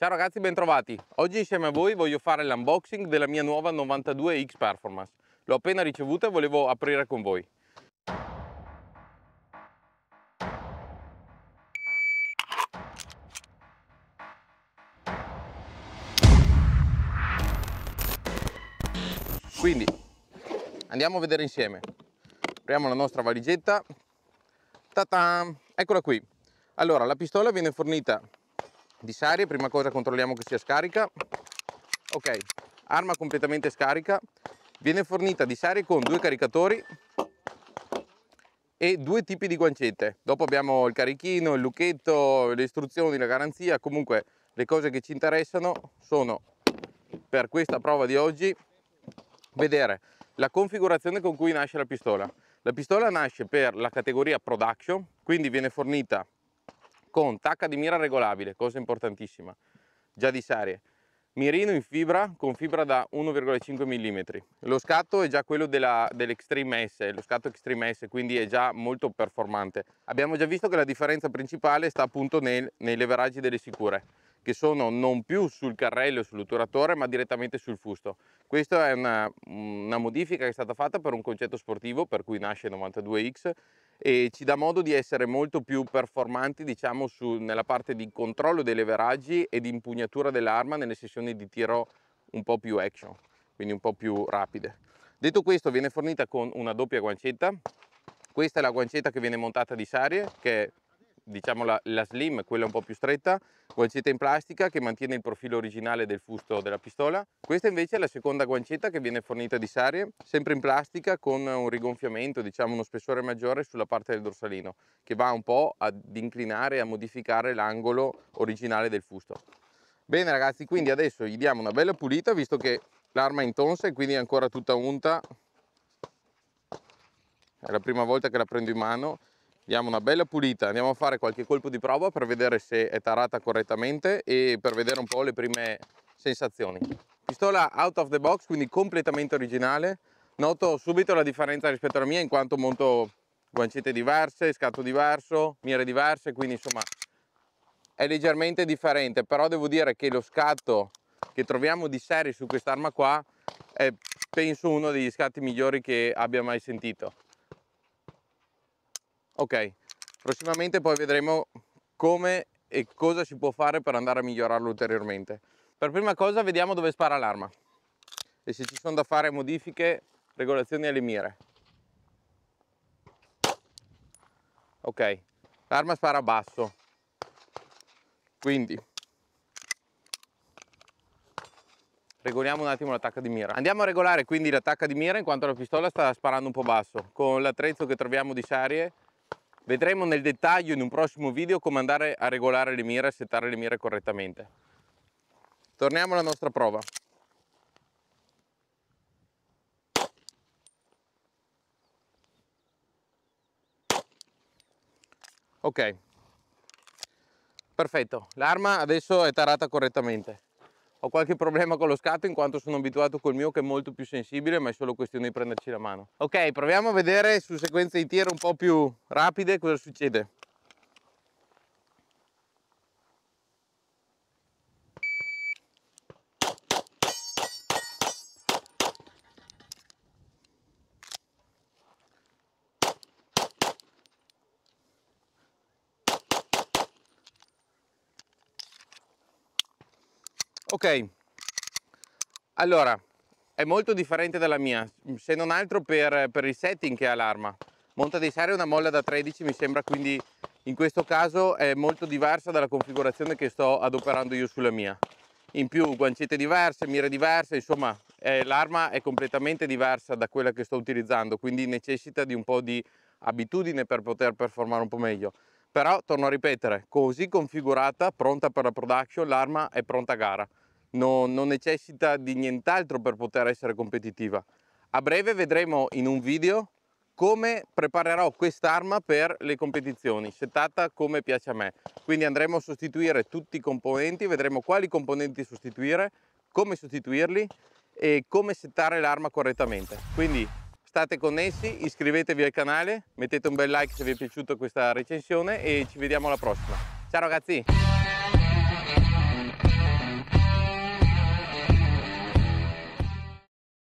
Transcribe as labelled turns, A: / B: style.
A: Ciao ragazzi, bentrovati. Oggi insieme a voi voglio fare l'unboxing della mia nuova 92X Performance. L'ho appena ricevuta e volevo aprire con voi. Quindi andiamo a vedere insieme. Apriamo la nostra valigetta. Ta-ta! Eccola qui. Allora, la pistola viene fornita di serie, prima cosa controlliamo che sia scarica. Ok, arma completamente scarica. Viene fornita di serie con due caricatori e due tipi di guancette. Dopo abbiamo il carichino, il lucchetto, le istruzioni, la garanzia, comunque le cose che ci interessano sono per questa prova di oggi vedere la configurazione con cui nasce la pistola. La pistola nasce per la categoria production, quindi viene fornita con tacca di mira regolabile, cosa importantissima, già di serie. Mirino in fibra con fibra da 1,5 mm. Lo scatto è già quello dell'Extreme dell S, lo scatto Extreme S, quindi è già molto performante. Abbiamo già visto che la differenza principale sta appunto nel, nei leveraggi delle sicure, che sono non più sul carrello e sull'otturatore, ma direttamente sul fusto. Questa è una, una modifica che è stata fatta per un concetto sportivo, per cui nasce 92X, e ci dà modo di essere molto più performanti diciamo su, nella parte di controllo dei leveraggi e di impugnatura dell'arma nelle sessioni di tiro un po' più action, quindi un po' più rapide. Detto questo viene fornita con una doppia guancetta, questa è la guancetta che viene montata di serie che diciamo la, la slim, quella un po' più stretta, guancetta in plastica che mantiene il profilo originale del fusto della pistola. Questa invece è la seconda guancetta che viene fornita di serie, sempre in plastica con un rigonfiamento, diciamo uno spessore maggiore sulla parte del dorsalino, che va un po' ad inclinare e a modificare l'angolo originale del fusto. Bene ragazzi, quindi adesso gli diamo una bella pulita, visto che l'arma è intonsa e quindi è ancora tutta unta. È la prima volta che la prendo in mano diamo una bella pulita, andiamo a fare qualche colpo di prova per vedere se è tarata correttamente e per vedere un po' le prime sensazioni. Pistola out of the box, quindi completamente originale. Noto subito la differenza rispetto alla mia in quanto monto guancette diverse, scatto diverso, mire diverse, quindi insomma è leggermente differente, però devo dire che lo scatto che troviamo di serie su quest'arma qua è penso uno degli scatti migliori che abbia mai sentito ok prossimamente poi vedremo come e cosa si può fare per andare a migliorarlo ulteriormente per prima cosa vediamo dove spara l'arma e se ci sono da fare modifiche regolazioni alle mire ok l'arma spara basso quindi regoliamo un attimo l'attacca di mira andiamo a regolare quindi l'attacca di mira in quanto la pistola sta sparando un po' basso con l'attrezzo che troviamo di serie Vedremo nel dettaglio in un prossimo video come andare a regolare le mire e settare le mire correttamente. Torniamo alla nostra prova. Ok, perfetto, l'arma adesso è tarata correttamente. Ho qualche problema con lo scatto in quanto sono abituato col mio che è molto più sensibile ma è solo questione di prenderci la mano. Ok proviamo a vedere su sequenze di tiro un po' più rapide cosa succede. Ok, allora è molto differente dalla mia, se non altro per, per il setting che ha l'arma. Monta dei Sari è una molla da 13 mi sembra, quindi in questo caso è molto diversa dalla configurazione che sto adoperando io sulla mia. In più guancette diverse, mire diverse, insomma eh, l'arma è completamente diversa da quella che sto utilizzando, quindi necessita di un po' di abitudine per poter performare un po' meglio. Però torno a ripetere, così configurata, pronta per la production, l'arma è pronta a gara non, non necessita di nient'altro per poter essere competitiva. A breve vedremo in un video come preparerò quest'arma per le competizioni, settata come piace a me. Quindi andremo a sostituire tutti i componenti, vedremo quali componenti sostituire, come sostituirli e come settare l'arma correttamente. Quindi state connessi, iscrivetevi al canale, mettete un bel like se vi è piaciuta questa recensione e ci vediamo alla prossima. Ciao ragazzi!